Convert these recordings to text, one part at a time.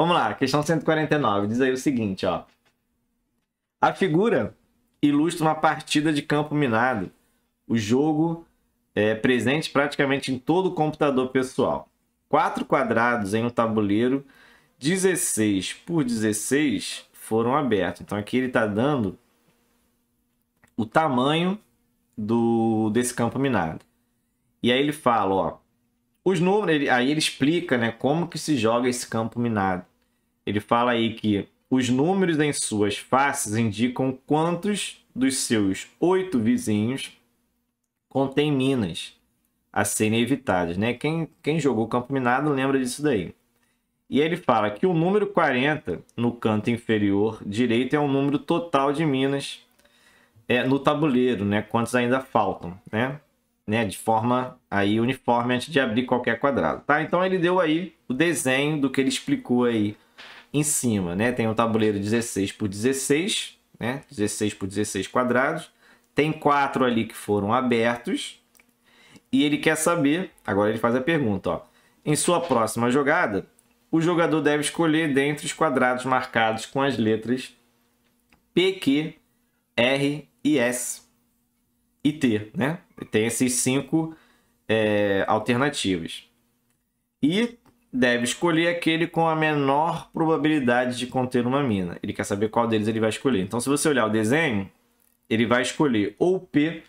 Vamos lá, questão 149. Diz aí o seguinte, ó. A figura ilustra uma partida de campo minado. O jogo é presente praticamente em todo o computador pessoal. Quatro quadrados em um tabuleiro 16 por 16 foram abertos. Então aqui ele está dando o tamanho do desse campo minado. E aí ele fala, ó, os números, aí ele explica, né, como que se joga esse campo minado. Ele fala aí que os números em suas faces indicam quantos dos seus oito vizinhos contém minas a serem é evitadas, né? Quem, quem jogou campo minado lembra disso daí. E ele fala que o número 40 no canto inferior direito é o número total de minas é, no tabuleiro, né? Quantos ainda faltam, né? né? De forma aí uniforme antes de abrir qualquer quadrado, tá? Então ele deu aí o desenho do que ele explicou aí em cima, né? Tem um tabuleiro 16 por 16, né? 16 por 16 quadrados. Tem quatro ali que foram abertos. E ele quer saber, agora ele faz a pergunta, ó. Em sua próxima jogada, o jogador deve escolher dentre os quadrados marcados com as letras P, Q, R e S e T, né? Tem esses cinco é, alternativas. E deve escolher aquele com a menor probabilidade de conter uma mina. Ele quer saber qual deles ele vai escolher. Então, se você olhar o desenho, ele vai escolher ou P,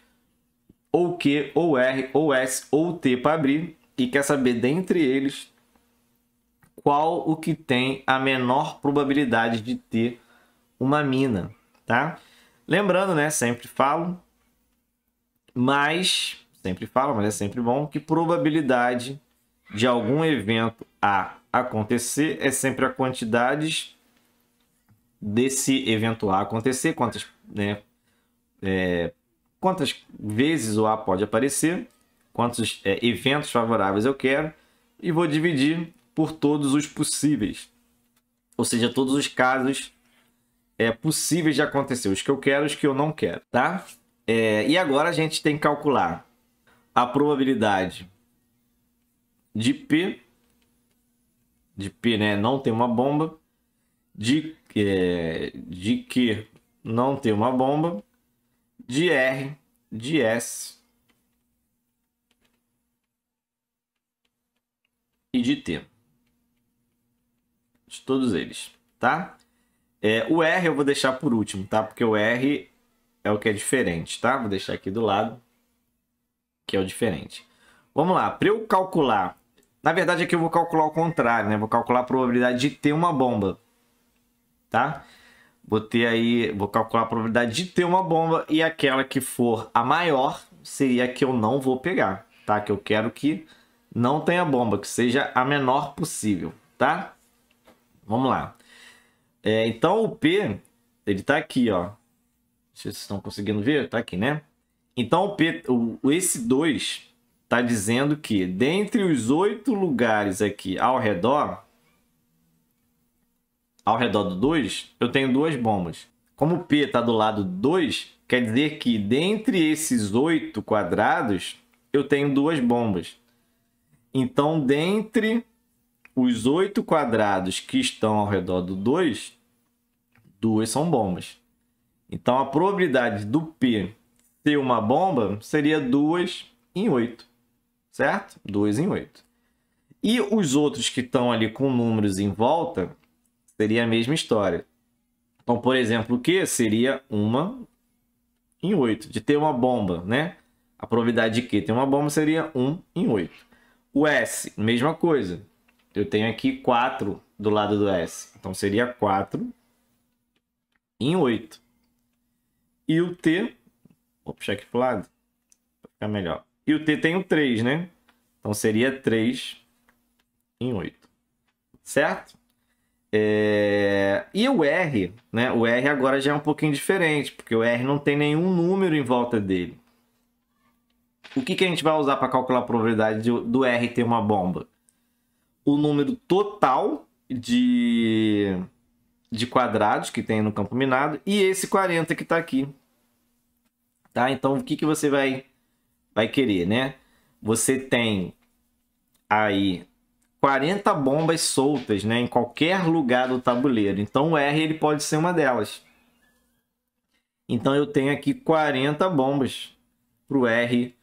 ou Q, ou R, ou S, ou T para abrir e quer saber dentre eles qual o que tem a menor probabilidade de ter uma mina, tá? Lembrando, né, sempre falo, mas sempre falo, mas é sempre bom que probabilidade de algum evento a acontecer é sempre a quantidade desse evento a acontecer, quantas, né, é, quantas vezes o A pode aparecer, quantos é, eventos favoráveis eu quero, e vou dividir por todos os possíveis. Ou seja, todos os casos é, possíveis de acontecer, os que eu quero, os que eu não quero, tá? É, e agora a gente tem que calcular a probabilidade de P, de P, né, não tem uma bomba, de, é, de Q não tem uma bomba, de R, de S e de T. De todos eles, tá? É, o R eu vou deixar por último, tá? Porque o R é o que é diferente, tá? Vou deixar aqui do lado, que é o diferente. Vamos lá, para eu calcular na verdade, aqui é eu vou calcular o contrário, né? Vou calcular a probabilidade de ter uma bomba, tá? Vou ter aí, vou calcular a probabilidade de ter uma bomba e aquela que for a maior seria a que eu não vou pegar, tá? Que eu quero que não tenha bomba, que seja a menor possível, tá? Vamos lá. É, então o P, ele tá aqui, ó. Vocês estão conseguindo ver? Tá aqui, né? Então o P, o, esse 2 está dizendo que dentre os oito lugares aqui ao redor, ao redor do 2, eu tenho duas bombas. Como o P está do lado 2, quer dizer que dentre esses oito quadrados, eu tenho duas bombas. Então, dentre os oito quadrados que estão ao redor do 2, duas são bombas. Então, a probabilidade do P ser uma bomba seria 2 em 8 certo? 2 em 8. E os outros que estão ali com números em volta, seria a mesma história. Então, por exemplo, o que seria uma em 8, de ter uma bomba, né? A probabilidade de que ter uma bomba seria 1 em 8. O S, mesma coisa. Eu tenho aqui 4 do lado do S. Então seria 4 em 8. E o T, vou puxar aqui para lado, para ficar melhor. E o T tem o 3, né? Então seria 3 em 8. Certo? É... E o R, né? O R agora já é um pouquinho diferente, porque o R não tem nenhum número em volta dele. O que, que a gente vai usar para calcular a probabilidade do R ter uma bomba? O número total de, de quadrados que tem no campo minado e esse 40 que está aqui. Tá? Então, o que, que você vai vai querer, né? Você tem aí 40 bombas soltas, né, em qualquer lugar do tabuleiro. Então o R ele pode ser uma delas. Então eu tenho aqui 40 bombas para o R,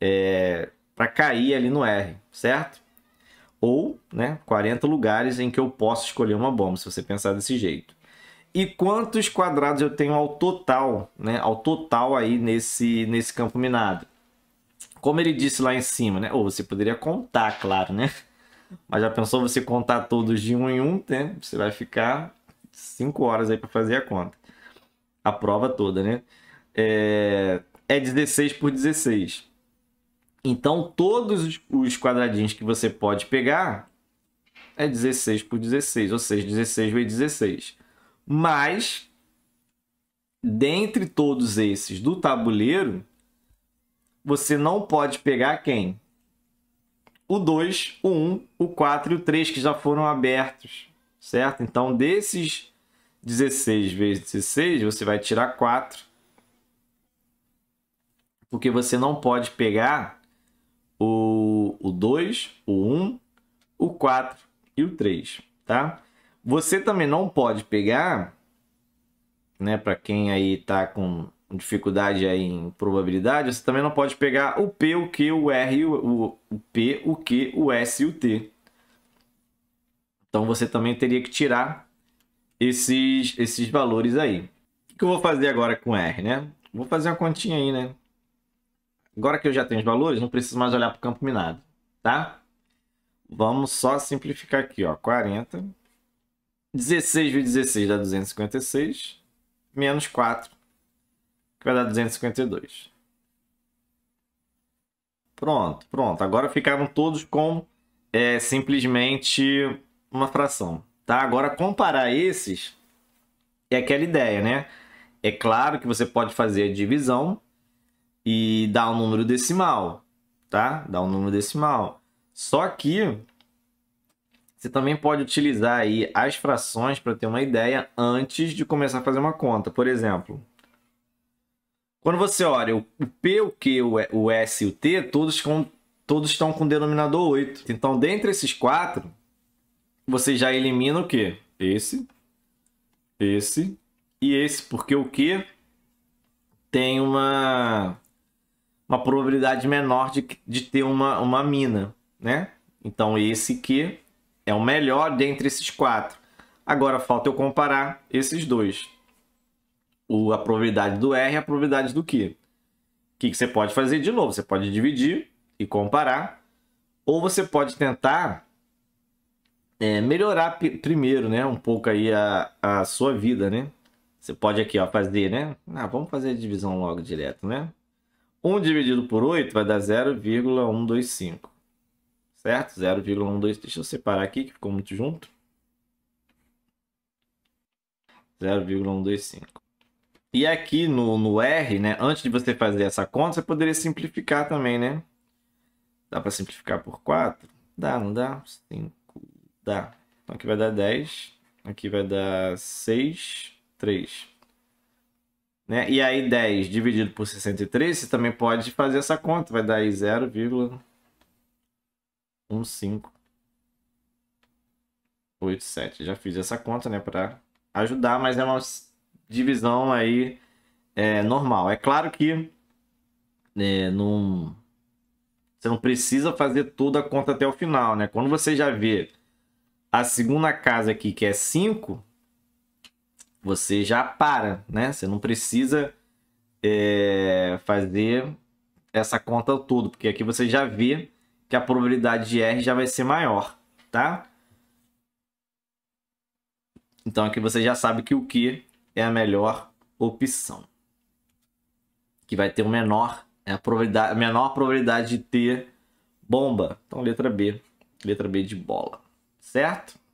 é, para cair ali no R, certo? Ou né, 40 lugares em que eu posso escolher uma bomba, se você pensar desse jeito. E quantos quadrados eu tenho ao total, né, ao total aí nesse, nesse campo minado? como ele disse lá em cima, né? Ou você poderia contar, claro, né? Mas já pensou você contar todos de um em um, né? Você vai ficar cinco horas aí para fazer a conta. A prova toda, né? É, é 16 por 16. Então, todos os quadradinhos que você pode pegar é 16 por 16, ou seja, 16 vezes 16. Mas, dentre todos esses do tabuleiro, você não pode pegar quem? O 2, o 1, um, o 4 e o 3 que já foram abertos, certo? Então, desses 16 vezes 16, você vai tirar 4. Porque você não pode pegar o, 2, o 1, um, o 4 e o 3, tá? Você também não pode pegar, né, para quem aí tá com dificuldade aí em probabilidade, você também não pode pegar o P, o Q, o R, o, o P, o Q, o S e o T. Então você também teria que tirar esses, esses valores aí. O que eu vou fazer agora com R, né? Vou fazer uma continha aí, né? Agora que eu já tenho os valores, não preciso mais olhar para o campo minado, tá? Vamos só simplificar aqui, ó. 40. 16 vezes 16 dá 256. Menos 4 vai dar 252. Pronto, pronto. Agora ficaram todos com é, simplesmente uma fração. Tá? Agora, comparar esses é aquela ideia, né? É claro que você pode fazer a divisão e dar um número decimal, tá? Dar um número decimal. Só que você também pode utilizar aí as frações para ter uma ideia antes de começar a fazer uma conta. Por exemplo, quando você olha o P, o Q, o S e o T, todos, com, todos estão com denominador 8. Então, dentre esses quatro, você já elimina o quê? Esse, esse e esse, porque o Q tem uma, uma probabilidade menor de, de ter uma, uma mina, né? Então, esse Q é o melhor dentre esses quatro. Agora, falta eu comparar esses dois o, a probabilidade do R e a probabilidade do Q. O que, que você pode fazer de novo? Você pode dividir e comparar, ou você pode tentar é, melhorar primeiro, né, um pouco aí a, a sua vida, né? Você pode aqui, ó, fazer, né? Ah, vamos fazer a divisão logo direto, né? 1 dividido por 8 vai dar 0,125, certo? 0,125, deixa eu separar aqui que ficou muito junto. 0,125. E aqui no, no R, né, antes de você fazer essa conta, você poderia simplificar também, né? Dá para simplificar por 4? Dá, não dá? 5, dá. Então aqui vai dar 10, aqui vai dar 6, 3. Né? E aí 10 dividido por 63, você também pode fazer essa conta, vai dar aí 0,1587. Já fiz essa conta, né, para ajudar, mas é uma divisão aí é, normal. É claro que é, não, você não precisa fazer toda a conta até o final, né? Quando você já vê a segunda casa aqui, que é 5, você já para, né? Você não precisa é, fazer essa conta toda, porque aqui você já vê que a probabilidade de R já vai ser maior, tá? Então aqui você já sabe que o que é a melhor opção. Que vai ter o menor, é a probabilidade, a menor probabilidade de ter bomba. Então, letra B. Letra B de bola. Certo?